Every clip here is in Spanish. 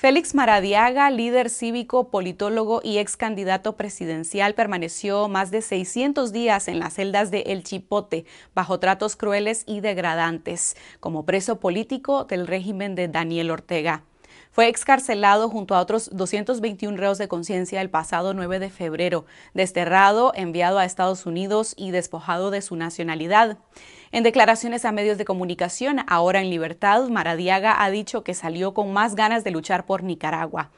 Félix Maradiaga, líder cívico, politólogo y ex candidato presidencial, permaneció más de 600 días en las celdas de El Chipote, bajo tratos crueles y degradantes, como preso político del régimen de Daniel Ortega. Fue excarcelado junto a otros 221 reos de conciencia el pasado 9 de febrero, desterrado, enviado a Estados Unidos y despojado de su nacionalidad. En declaraciones a medios de comunicación, ahora en libertad, Maradiaga ha dicho que salió con más ganas de luchar por Nicaragua.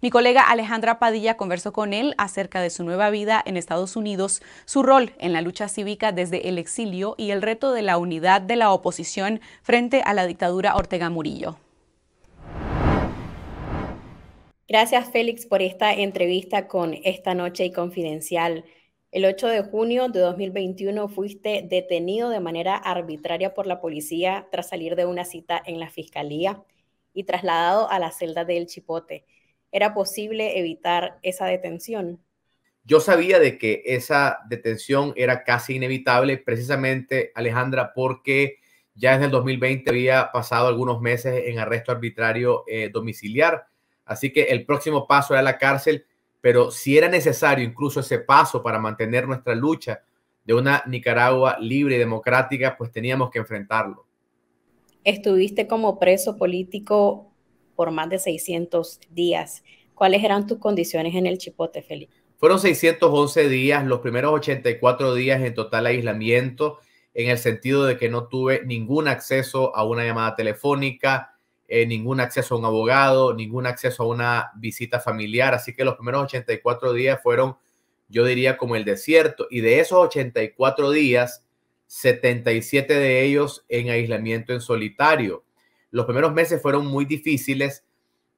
Mi colega Alejandra Padilla conversó con él acerca de su nueva vida en Estados Unidos, su rol en la lucha cívica desde el exilio y el reto de la unidad de la oposición frente a la dictadura Ortega Murillo. Gracias, Félix, por esta entrevista con Esta Noche y Confidencial. El 8 de junio de 2021 fuiste detenido de manera arbitraria por la policía tras salir de una cita en la fiscalía y trasladado a la celda del Chipote. ¿Era posible evitar esa detención? Yo sabía de que esa detención era casi inevitable, precisamente, Alejandra, porque ya desde el 2020 había pasado algunos meses en arresto arbitrario eh, domiciliar Así que el próximo paso era la cárcel, pero si era necesario incluso ese paso para mantener nuestra lucha de una Nicaragua libre y democrática, pues teníamos que enfrentarlo. Estuviste como preso político por más de 600 días. ¿Cuáles eran tus condiciones en el Chipote, Felipe? Fueron 611 días, los primeros 84 días en total aislamiento, en el sentido de que no tuve ningún acceso a una llamada telefónica, eh, ningún acceso a un abogado, ningún acceso a una visita familiar. Así que los primeros 84 días fueron, yo diría, como el desierto. Y de esos 84 días, 77 de ellos en aislamiento en solitario. Los primeros meses fueron muy difíciles,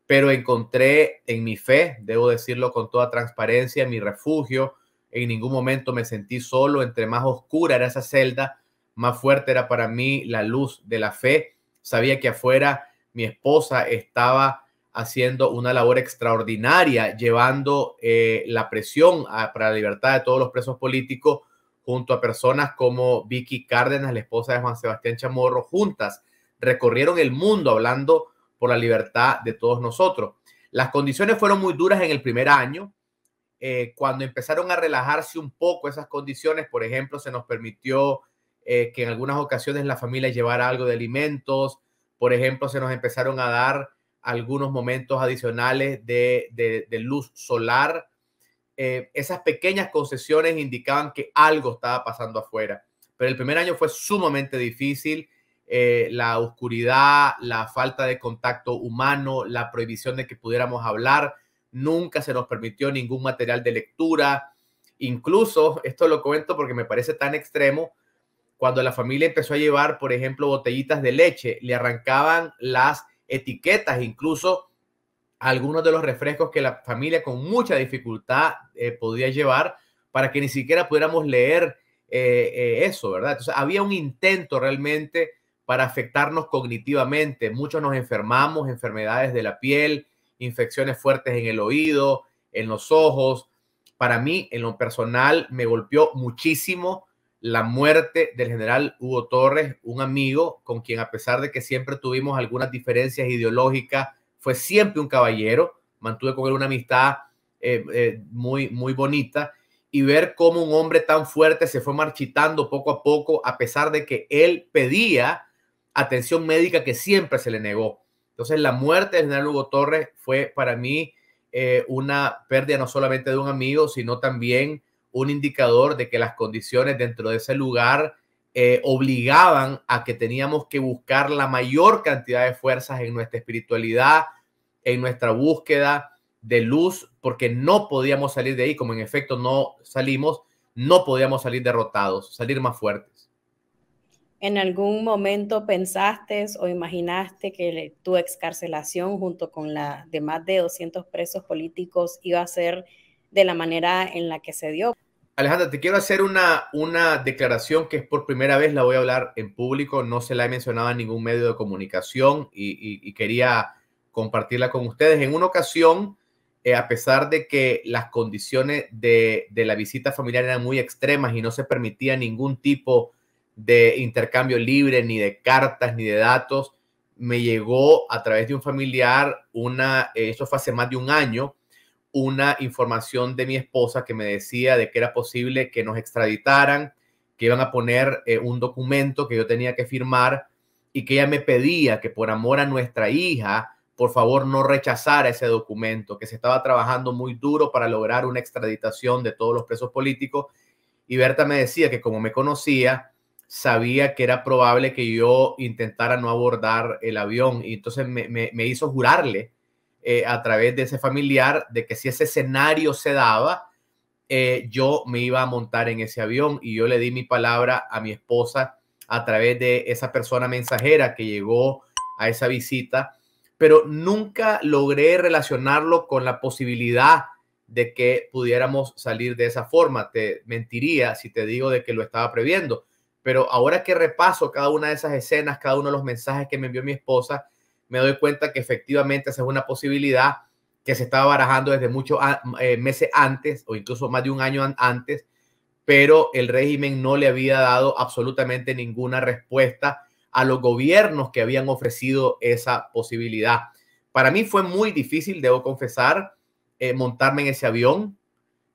pero encontré en mi fe, debo decirlo con toda transparencia, mi refugio. En ningún momento me sentí solo. Entre más oscura era esa celda, más fuerte era para mí la luz de la fe. Sabía que afuera mi esposa estaba haciendo una labor extraordinaria, llevando eh, la presión para la libertad de todos los presos políticos, junto a personas como Vicky Cárdenas, la esposa de Juan Sebastián Chamorro, juntas recorrieron el mundo hablando por la libertad de todos nosotros. Las condiciones fueron muy duras en el primer año. Eh, cuando empezaron a relajarse un poco esas condiciones, por ejemplo, se nos permitió eh, que en algunas ocasiones la familia llevara algo de alimentos, por ejemplo, se nos empezaron a dar algunos momentos adicionales de, luz solar. Eh, esas pequeñas concesiones indicaban que algo estaba pasando afuera. Pero el primer año fue sumamente difícil. Eh, la oscuridad, la falta de contacto humano, la prohibición de que pudiéramos hablar. Nunca se nos permitió ningún material de lectura. Incluso, esto lo cuento porque me parece tan extremo, cuando la familia empezó a llevar, por ejemplo, botellitas de leche, le arrancaban las etiquetas, incluso algunos de los refrescos que la familia con mucha dificultad eh, podía llevar para que ni siquiera pudiéramos leer eh, eh, eso, ¿verdad? Entonces había un intento realmente para afectarnos cognitivamente. Muchos nos enfermamos, enfermedades de la piel, infecciones fuertes en el oído, en los ojos. Para mí, en lo personal, me golpeó muchísimo la muerte del general Hugo Torres, un amigo con quien a pesar de que siempre tuvimos algunas diferencias ideológicas, fue siempre un caballero, mantuve con él una amistad eh, eh, muy, muy bonita y ver cómo un hombre tan fuerte se fue marchitando poco a poco a pesar de que él pedía atención médica que siempre se le negó. Entonces la muerte del general Hugo Torres fue para mí eh, una pérdida no solamente de un amigo, sino también un indicador de que las condiciones dentro de ese lugar eh, obligaban a que teníamos que buscar la mayor cantidad de fuerzas en nuestra espiritualidad, en nuestra búsqueda de luz, porque no podíamos salir de ahí, como en efecto no salimos, no podíamos salir derrotados, salir más fuertes. ¿En algún momento pensaste o imaginaste que tu excarcelación junto con la de más de 200 presos políticos iba a ser de la manera en la que se dio. Alejandra, te quiero hacer una, una declaración que es por primera vez la voy a hablar en público, no se la he mencionado en ningún medio de comunicación y, quería compartirla con ustedes. En una ocasión, eh, a pesar de que las condiciones de, la visita familiar eran muy extremas y no se permitía ningún tipo de intercambio libre, ni de cartas, ni de datos, me llegó a través de un familiar una, eh, eso fue hace más de un año, una información de mi esposa que me decía de que era posible que nos extraditaran, que iban a poner eh, un documento que yo tenía que firmar y que ella me pedía que por amor a nuestra hija, por favor no rechazara ese documento, que se estaba trabajando muy duro para lograr una extraditación de todos los presos políticos. Y Berta me decía que como me conocía, sabía que era probable que yo intentara no abordar el avión y entonces me hizo jurarle eh, a través de ese familiar de que si ese escenario se daba, eh, yo me iba a montar en ese avión y yo le di mi palabra a mi esposa a través de esa persona mensajera que llegó a esa visita, pero nunca logré relacionarlo con la posibilidad de que pudiéramos salir de esa forma. Te mentiría si te digo de que lo estaba previendo, pero ahora que repaso cada una de esas escenas, cada uno de los mensajes que me envió mi esposa, me doy cuenta que efectivamente esa es una posibilidad que se estaba barajando desde muchos eh, meses antes o incluso más de un año antes, pero el régimen no le había dado absolutamente ninguna respuesta a los gobiernos que habían ofrecido esa posibilidad. Para mí fue muy difícil, debo confesar, eh, montarme en ese avión.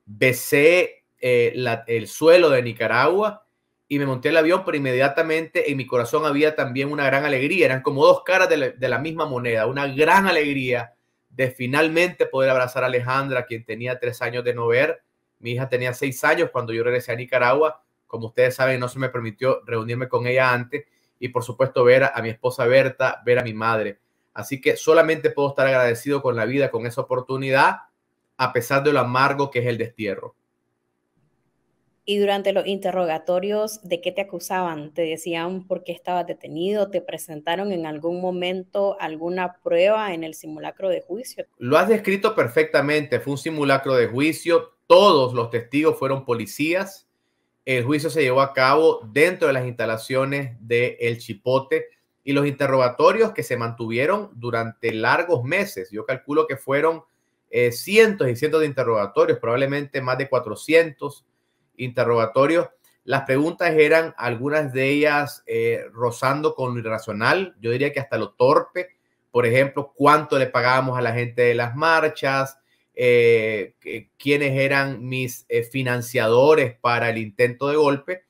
Besé eh, el suelo de Nicaragua y me monté el avión, pero inmediatamente en mi corazón había también una gran alegría. Eran como dos caras de la, misma moneda, una gran alegría de finalmente poder abrazar a Alejandra, quien tenía tres años de no ver. Mi hija tenía seis años cuando yo regresé a Nicaragua. Como ustedes saben, no se me permitió reunirme con ella antes. Y por supuesto ver a mi esposa Berta, ver a mi madre. Así que solamente puedo estar agradecido con la vida, con esa oportunidad, a pesar de lo amargo que es el destierro. Y durante los interrogatorios, ¿de qué te acusaban? ¿Te decían por qué estabas detenido? ¿Te presentaron en algún momento alguna prueba en el simulacro de juicio? Lo has descrito perfectamente. Fue un simulacro de juicio. Todos los testigos fueron policías. El juicio se llevó a cabo dentro de las instalaciones de El Chipote y los interrogatorios que se mantuvieron durante largos meses. Yo calculo que fueron eh, cientos y cientos de interrogatorios, probablemente más de 400 interrogatorios. Las preguntas eran algunas de ellas eh, rozando con lo irracional, yo diría que hasta lo torpe. Por ejemplo, cuánto le pagábamos a la gente de las marchas, eh, quiénes eran mis eh, financiadores para el intento de golpe.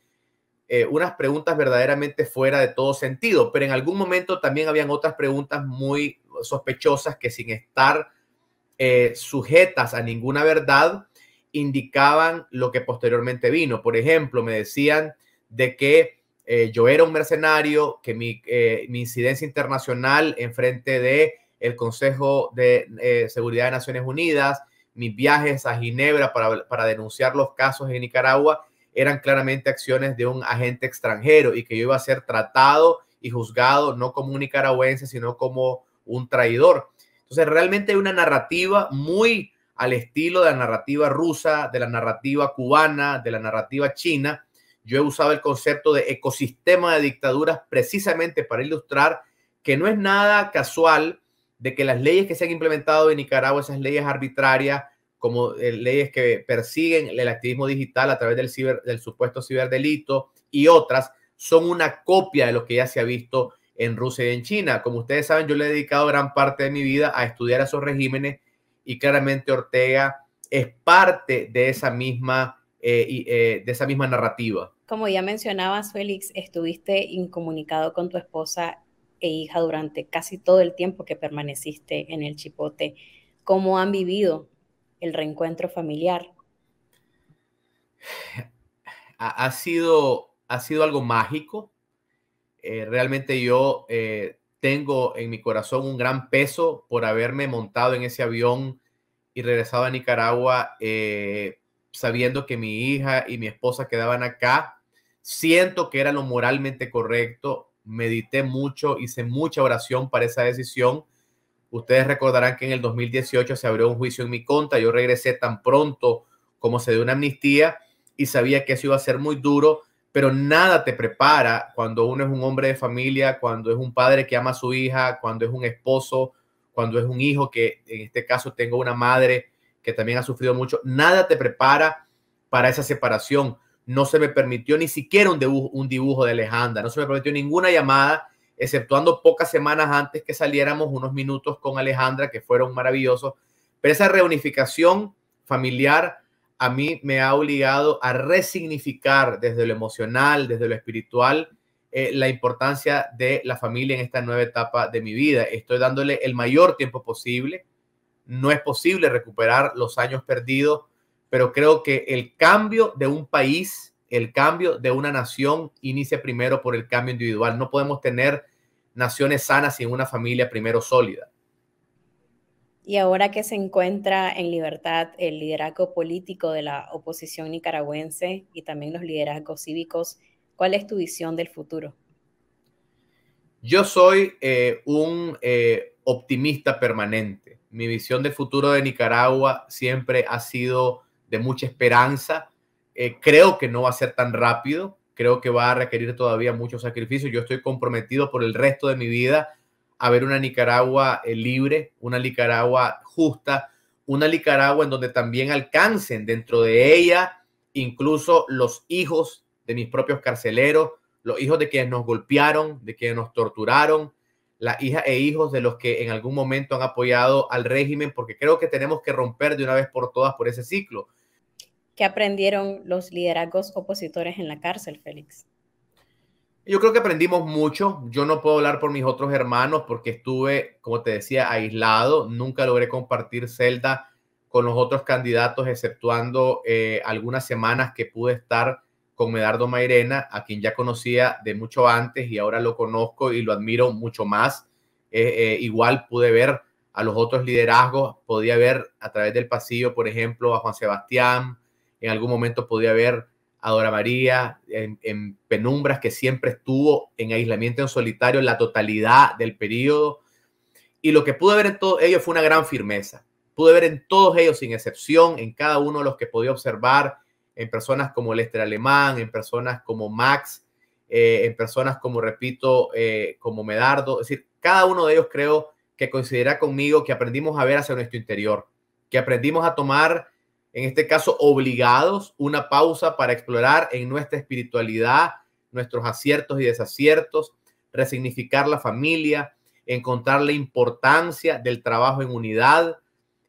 unas preguntas verdaderamente fuera de todo sentido, pero en algún momento también habían otras preguntas muy sospechosas que sin estar sujetas a ninguna verdad, indicaban lo que posteriormente vino. Por ejemplo, me decían de que eh, yo era un mercenario, que eh, mi, incidencia internacional en frente de el Consejo de eh, Seguridad de Naciones Unidas, mis viajes a Ginebra para, para denunciar los casos en Nicaragua, eran claramente acciones de un agente extranjero y que yo iba a ser tratado y juzgado no como un nicaragüense, sino como un traidor. Entonces, realmente hay una narrativa muy al estilo de la narrativa rusa, de la narrativa cubana, de la narrativa china. Yo he usado el concepto de ecosistema de dictaduras precisamente para ilustrar que no es nada casual de que las leyes que se han implementado en Nicaragua, esas leyes arbitrarias, como eh, leyes que persiguen el activismo digital a través del, ciber, del supuesto ciberdelito y otras, son una copia de lo que ya se ha visto en Rusia y en China. Como ustedes saben, yo le he dedicado gran parte de mi vida a estudiar esos regímenes y claramente Ortega es parte de esa misma, eh, eh, de esa misma narrativa. Como ya mencionabas, Félix, estuviste incomunicado con tu esposa e hija durante casi todo el tiempo que permaneciste en el Chipote. ¿Cómo han vivido el reencuentro familiar? Ha, sido, ha sido algo mágico. Eh, realmente yo tengo en mi corazón un gran peso por haberme montado en ese avión y regresado a Nicaragua eh, sabiendo que mi hija y mi esposa quedaban acá. Siento que era lo moralmente correcto, medité mucho, hice mucha oración para esa decisión. Ustedes recordarán que en el 2018 se abrió un juicio en mi contra, yo regresé tan pronto como se dio una amnistía y sabía que eso iba a ser muy duro, pero nada te prepara cuando uno es un hombre de familia, cuando es un padre que ama a su hija, cuando es un esposo, cuando es un hijo que en este caso tengo una madre que también ha sufrido mucho, nada te prepara para esa separación. No se me permitió ni siquiera un dibujo, un dibujo de Alejandra, no se me permitió ninguna llamada, exceptuando pocas semanas antes que saliéramos unos minutos con Alejandra que fueron maravillosos, pero esa reunificación familiar a mí me ha obligado a resignificar desde lo emocional, desde lo espiritual, eh, la importancia de la familia en esta nueva etapa de mi vida. Estoy dándole el mayor tiempo posible. No es posible recuperar los años perdidos, pero creo que el cambio de un país, el cambio de una nación, inicia primero por el cambio individual. No podemos tener naciones sanas sin una familia primero sólida. Y ahora que se encuentra en libertad el liderazgo político de la oposición nicaragüense y también los liderazgos cívicos, ¿cuál es tu visión del futuro? Yo soy eh, un eh, optimista permanente. Mi visión del futuro de Nicaragua siempre ha sido de mucha esperanza. Eh, creo que no va a ser tan rápido. Creo que va a requerir todavía muchos sacrificios. Yo estoy comprometido por el resto de mi vida a ver una Nicaragua eh, libre, una Nicaragua justa, una Nicaragua en donde también alcancen dentro de ella incluso los hijos de mis propios carceleros, los hijos de quienes nos golpearon, de quienes nos torturaron, las hijas e hijos de los que en algún momento han apoyado al régimen, porque creo que tenemos que romper de una vez por todas por ese ciclo. ¿Qué aprendieron los liderazgos opositores en la cárcel, Félix? Yo creo que aprendimos mucho. Yo no puedo hablar por mis otros hermanos porque estuve, como te decía, aislado. Nunca logré compartir celda con los otros candidatos, exceptuando eh, algunas semanas que pude estar con Medardo Mairena, a quien ya conocía de mucho antes y ahora lo conozco y lo admiro mucho más. Eh, eh, igual pude ver a los otros liderazgos, podía ver a través del pasillo, por ejemplo, a Juan Sebastián, en algún momento podía ver adora María en, penumbras, que siempre estuvo en aislamiento en solitario la totalidad del periodo. Y lo que pude ver en todos ellos fue una gran firmeza. Pude ver en todos ellos, sin excepción, en cada uno de los que podía observar, en personas como Lester Alemán, en personas como Max, eh, en personas como, repito, eh, como Medardo. Es decir, cada uno de ellos creo que considera conmigo que aprendimos a ver hacia nuestro interior, que aprendimos a tomar en este caso obligados, una pausa para explorar en nuestra espiritualidad nuestros aciertos y desaciertos, resignificar la familia, encontrar la importancia del trabajo en unidad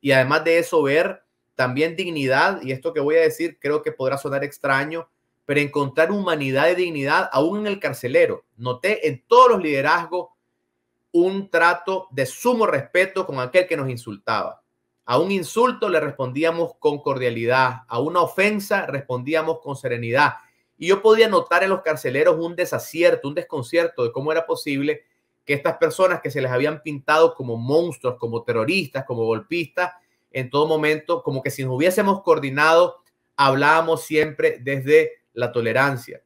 y además de eso ver también dignidad, y esto que voy a decir creo que podrá sonar extraño, pero encontrar humanidad y dignidad aún en el carcelero. Noté en todos los liderazgos un trato de sumo respeto con aquel que nos insultaba. A un insulto le respondíamos con cordialidad, a una ofensa respondíamos con serenidad. Y yo podía notar en los carceleros un desacierto, un desconcierto de cómo era posible que estas personas que se les habían pintado como monstruos, como terroristas, como golpistas, en todo momento, como que si nos hubiésemos coordinado, hablábamos siempre desde la tolerancia.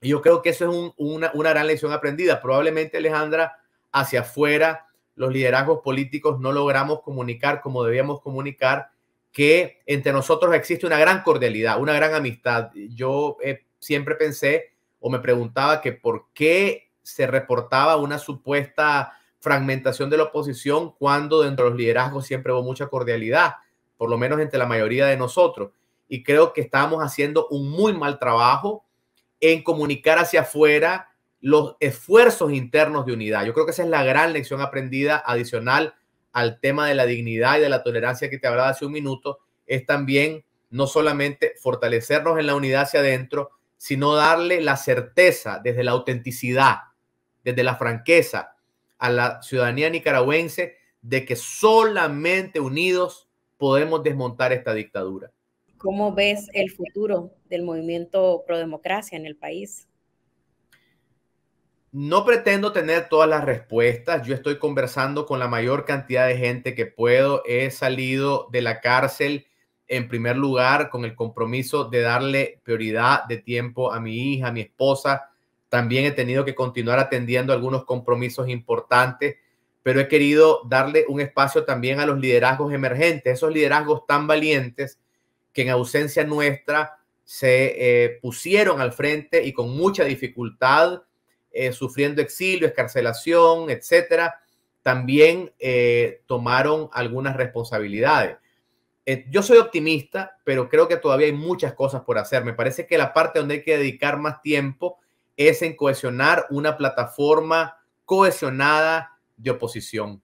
Y yo creo que eso es una, una gran lección aprendida. Probablemente, Alejandra, hacia afuera los liderazgos políticos no logramos comunicar como debíamos comunicar que entre nosotros existe una gran cordialidad, una gran amistad. Yo eh, siempre pensé o me preguntaba que por qué se reportaba una supuesta fragmentación de la oposición cuando dentro de los liderazgos siempre hubo mucha cordialidad, por lo menos entre la mayoría de nosotros. Y creo que estábamos haciendo un muy mal trabajo en comunicar hacia afuera los esfuerzos internos de unidad. Yo creo que esa es la gran lección aprendida adicional al tema de la dignidad y de la tolerancia que te hablaba hace un minuto, es también no solamente fortalecernos en la unidad hacia adentro, sino darle la certeza desde la autenticidad, desde la franqueza a la ciudadanía nicaragüense de que solamente unidos podemos desmontar esta dictadura. ¿Cómo ves el futuro del movimiento pro democracia en el país? No pretendo tener todas las respuestas. Yo estoy conversando con la mayor cantidad de gente que puedo. He salido de la cárcel en primer lugar con el compromiso de darle prioridad de tiempo a mi hija, a mi esposa. También he tenido que continuar atendiendo algunos compromisos importantes, pero he querido darle un espacio también a los liderazgos emergentes, esos liderazgos tan valientes que en ausencia nuestra se eh, pusieron al frente y con mucha dificultad eh, sufriendo exilio, escarcelación, etcétera, también eh, tomaron algunas responsabilidades. Eh, yo soy optimista, pero creo que todavía hay muchas cosas por hacer. Me parece que la parte donde hay que dedicar más tiempo es en cohesionar una plataforma cohesionada de oposición.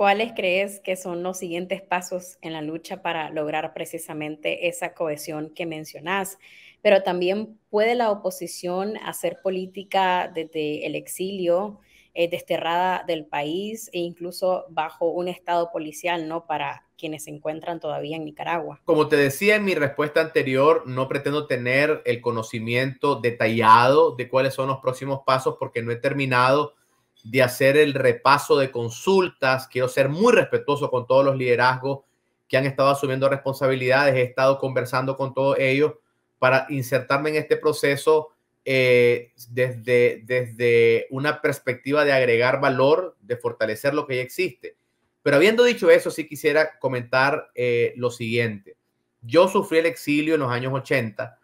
¿Cuáles crees que son los siguientes pasos en la lucha para lograr precisamente esa cohesión que mencionás? Pero también puede la oposición hacer política desde el exilio, eh, desterrada del país e incluso bajo un estado policial, ¿no? Para quienes se encuentran todavía en Nicaragua. Como te decía en mi respuesta anterior, no pretendo tener el conocimiento detallado de cuáles son los próximos pasos porque no he terminado de hacer el repaso de consultas. Quiero ser muy respetuoso con todos los liderazgos que han estado asumiendo responsabilidades. He estado conversando con todos ellos para insertarme en este proceso eh, desde, desde una perspectiva de agregar valor, de fortalecer lo que ya existe. Pero habiendo dicho eso, sí quisiera comentar eh, lo siguiente. Yo sufrí el exilio en los años 80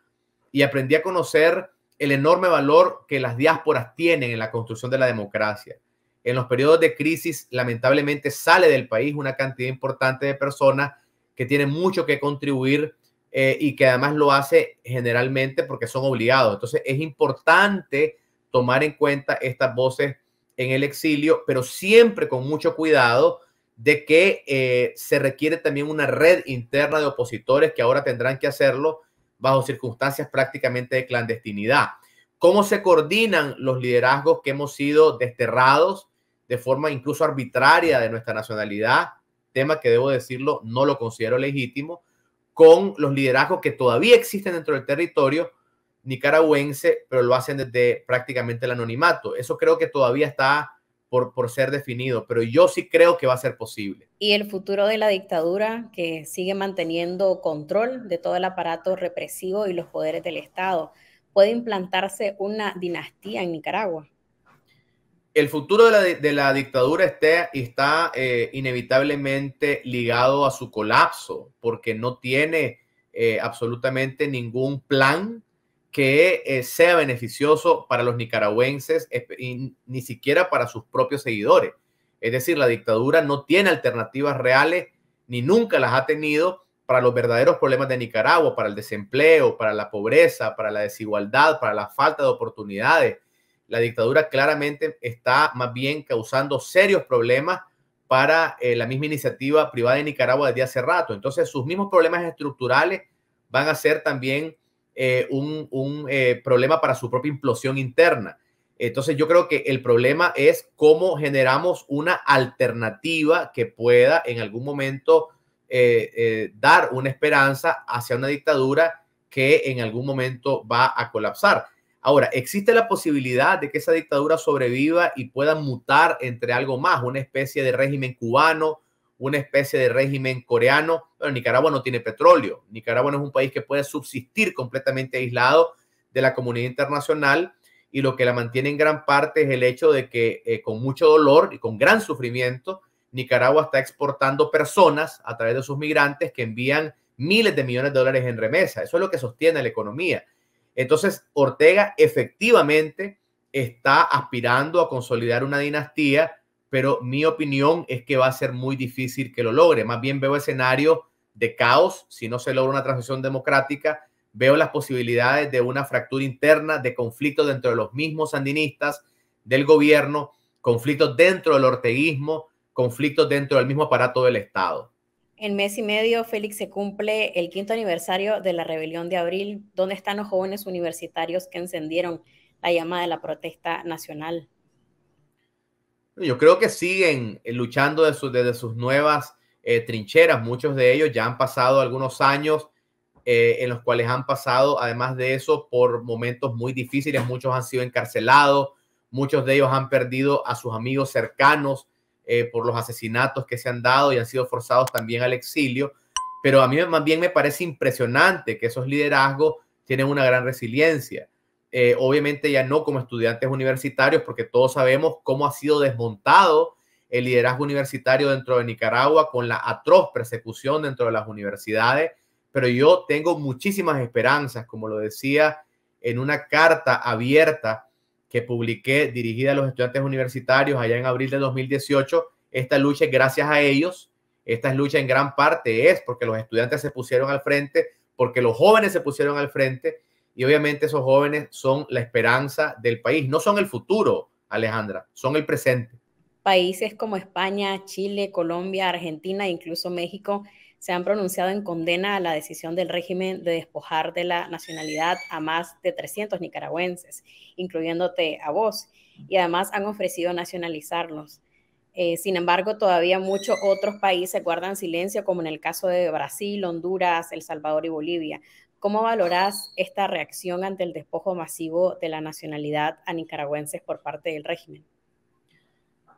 y aprendí a conocer el enorme valor que las diásporas tienen en la construcción de la democracia. En los periodos de crisis, lamentablemente, sale del país una cantidad importante de personas que tienen mucho que contribuir eh, y que además lo hace generalmente porque son obligados. Entonces, es importante tomar en cuenta estas voces en el exilio, pero siempre con mucho cuidado de que eh, se requiere también una red interna de opositores que ahora tendrán que hacerlo bajo circunstancias prácticamente de clandestinidad. ¿Cómo se coordinan los liderazgos que hemos sido desterrados de forma incluso arbitraria de nuestra nacionalidad? Tema que debo decirlo, no lo considero legítimo, con los liderazgos que todavía existen dentro del territorio nicaragüense, pero lo hacen desde prácticamente el anonimato. Eso creo que todavía está por, ser definido, pero yo sí creo que va a ser posible. Y el futuro de la dictadura que sigue manteniendo control de todo el aparato represivo y los poderes del Estado. ¿Puede implantarse una dinastía en Nicaragua? El futuro de la, de la dictadura está, está eh, inevitablemente ligado a su colapso, porque no tiene eh, absolutamente ningún plan que eh, sea beneficioso para los nicaragüenses y ni siquiera para sus propios seguidores. Es decir, la dictadura no tiene alternativas reales ni nunca las ha tenido para los verdaderos problemas de Nicaragua, para el desempleo, para la pobreza, para la desigualdad, para la falta de oportunidades. La dictadura claramente está más bien causando serios problemas para eh, la misma iniciativa privada de Nicaragua desde hace rato. Entonces, sus mismos problemas estructurales van a ser también eh, un, eh, problema para su propia implosión interna. Entonces yo creo que el problema es cómo generamos una alternativa que pueda en algún momento eh, dar una esperanza hacia una dictadura que en algún momento va a colapsar. Ahora, existe la posibilidad de que esa dictadura sobreviva y pueda mutar entre algo más, una especie de régimen cubano, una especie de régimen coreano. Bueno, Nicaragua no tiene petróleo. Nicaragua no es un país que puede subsistir completamente aislado de la comunidad internacional y lo que la mantiene en gran parte es el hecho de que eh, con mucho dolor y con gran sufrimiento, Nicaragua está exportando personas a través de sus migrantes que envían miles de millones de dólares en remesa. Eso es lo que sostiene la economía. Entonces, Ortega efectivamente está aspirando a consolidar una dinastía pero mi opinión es que va a ser muy difícil que lo logre. Más bien veo escenario de caos si no se logra una transición democrática. Veo las posibilidades de una fractura interna, de conflictos dentro de los mismos sandinistas, del gobierno, conflictos dentro del orteguismo, conflictos dentro del mismo aparato del Estado. En mes y medio, Félix, se cumple el quinto aniversario de la rebelión de abril. ¿Dónde están los jóvenes universitarios que encendieron la llama de la protesta nacional? Yo creo que siguen eh, luchando desde sus, nuevas eh, trincheras. Muchos de ellos ya han pasado algunos años eh, en los cuales han pasado, además de eso, por momentos muy difíciles. Muchos han sido encarcelados, muchos de ellos han perdido a sus amigos cercanos por los asesinatos que se han dado y han sido forzados también al exilio. Pero a mí también me parece impresionante que esos liderazgos tienen una gran resiliencia. Eh, obviamente ya no como estudiantes universitarios, porque todos sabemos cómo ha sido desmontado el liderazgo universitario dentro de Nicaragua con la atroz persecución dentro de las universidades, pero yo tengo muchísimas esperanzas, como lo decía en una carta abierta que publiqué dirigida a los estudiantes universitarios allá en abril de 2018, esta lucha es gracias a ellos, esta lucha en gran parte es porque los estudiantes se pusieron al frente, porque los jóvenes se pusieron al frente y obviamente esos jóvenes son la esperanza del país, no son el futuro, Alejandra, son el presente. Países como España, Chile, Colombia, Argentina e incluso México se han pronunciado en condena a la decisión del régimen de despojar de la nacionalidad a más de 300 nicaragüenses, incluyéndote a vos, y además han ofrecido nacionalizarlos. Eh, sin embargo, todavía muchos otros países guardan silencio, como en el caso de Brasil, Honduras, El Salvador y Bolivia. ¿Cómo valorás esta reacción ante el despojo masivo de la nacionalidad a nicaragüenses por parte del régimen?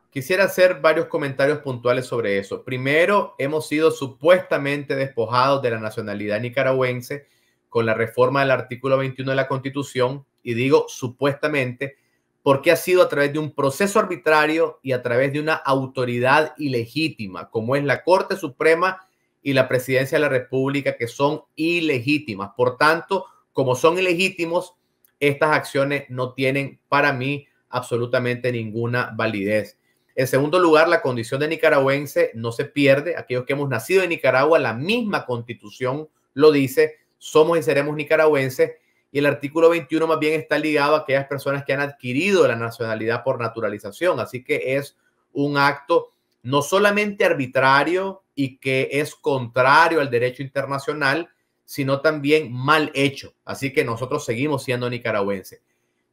Quisiera hacer varios comentarios puntuales sobre eso. Primero, hemos sido supuestamente despojados de la nacionalidad nicaragüense con la reforma del artículo 21 de la Constitución, y digo supuestamente porque ha sido a través de un proceso arbitrario y a través de una autoridad ilegítima, como es la Corte Suprema y la presidencia de la República que son ilegítimas. Por tanto, como son ilegítimos, estas acciones no tienen para mí absolutamente ninguna validez. En segundo lugar, la condición de nicaragüense no se pierde. Aquellos que hemos nacido en Nicaragua, la misma constitución lo dice, somos y seremos nicaragüenses. Y el artículo 21 más bien está ligado a aquellas personas que han adquirido la nacionalidad por naturalización. Así que es un acto no solamente arbitrario, y que es contrario al derecho internacional, sino también mal hecho. Así que nosotros seguimos siendo nicaragüenses.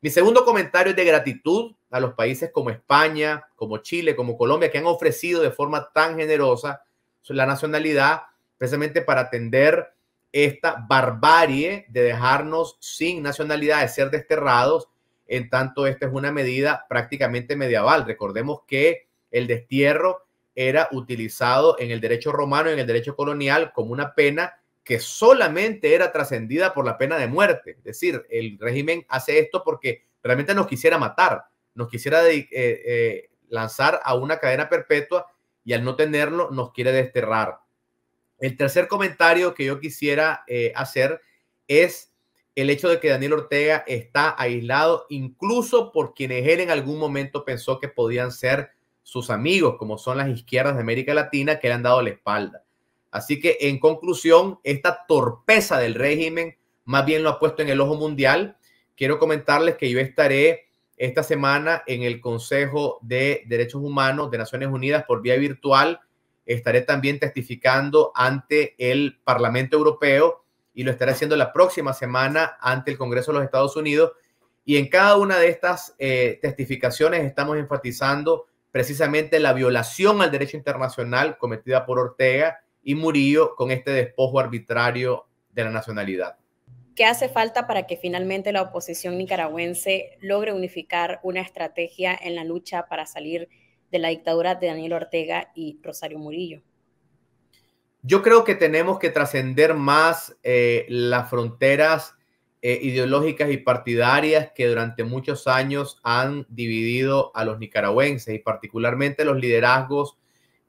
Mi segundo comentario es de gratitud a los países como España, como Chile, como Colombia, que han ofrecido de forma tan generosa la nacionalidad precisamente para atender esta barbarie de dejarnos sin nacionalidad, de ser desterrados. En tanto, esta es una medida prácticamente medieval. Recordemos que el destierro era utilizado en el derecho romano, y en el derecho colonial, como una pena que solamente era trascendida por la pena de muerte. Es decir, el régimen hace esto porque realmente nos quisiera matar, nos quisiera eh, eh, lanzar a una cadena perpetua y al no tenerlo nos quiere desterrar. El tercer comentario que yo quisiera eh, hacer es el hecho de que Daniel Ortega está aislado incluso por quienes él en algún momento pensó que podían ser sus amigos, como son las izquierdas de América Latina, que le han dado la espalda. Así que, en conclusión, esta torpeza del régimen más bien lo ha puesto en el ojo mundial. Quiero comentarles que yo estaré esta semana en el Consejo de Derechos Humanos de Naciones Unidas por vía virtual. Estaré también testificando ante el Parlamento Europeo y lo estaré haciendo la próxima semana ante el Congreso de los Estados Unidos. Y en cada una de estas eh, testificaciones estamos enfatizando precisamente la violación al derecho internacional cometida por Ortega y Murillo con este despojo arbitrario de la nacionalidad. ¿Qué hace falta para que finalmente la oposición nicaragüense logre unificar una estrategia en la lucha para salir de la dictadura de Daniel Ortega y Rosario Murillo? Yo creo que tenemos que trascender más eh, las fronteras eh, ideológicas y partidarias que durante muchos años han dividido a los nicaragüenses y particularmente los liderazgos,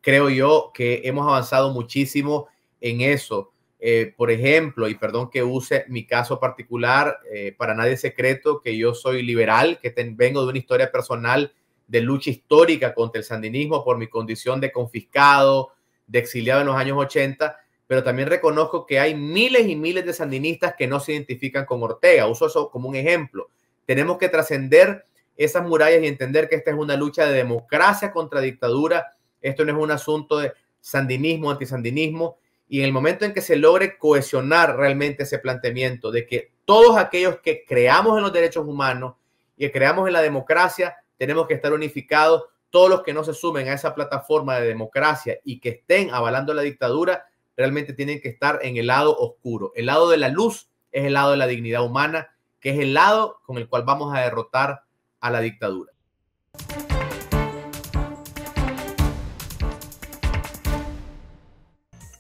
creo yo que hemos avanzado muchísimo en eso. Eh, por ejemplo, y perdón que use mi caso particular, eh, para nadie es secreto que yo soy liberal, que vengo de una historia personal de lucha histórica contra el sandinismo por mi condición de confiscado, de exiliado en los años 80, pero también reconozco que hay miles y miles de sandinistas que no se identifican con Ortega. Uso eso como un ejemplo. Tenemos que trascender esas murallas y entender que esta es una lucha de democracia contra dictadura. Esto no es un asunto de sandinismo, antisandinismo. Y en el momento en que se logre cohesionar realmente ese planteamiento de que todos aquellos que creamos en los derechos humanos y que creamos en la democracia, tenemos que estar unificados. Todos los que no se sumen a esa plataforma de democracia y que estén avalando la dictadura, realmente tienen que estar en el lado oscuro. El lado de la luz es el lado de la dignidad humana, que es el lado con el cual vamos a derrotar a la dictadura.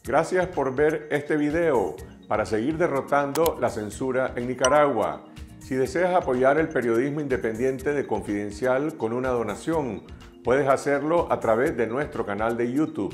Gracias por ver este video para seguir derrotando la censura en Nicaragua. Si deseas apoyar el periodismo independiente de Confidencial con una donación, puedes hacerlo a través de nuestro canal de YouTube.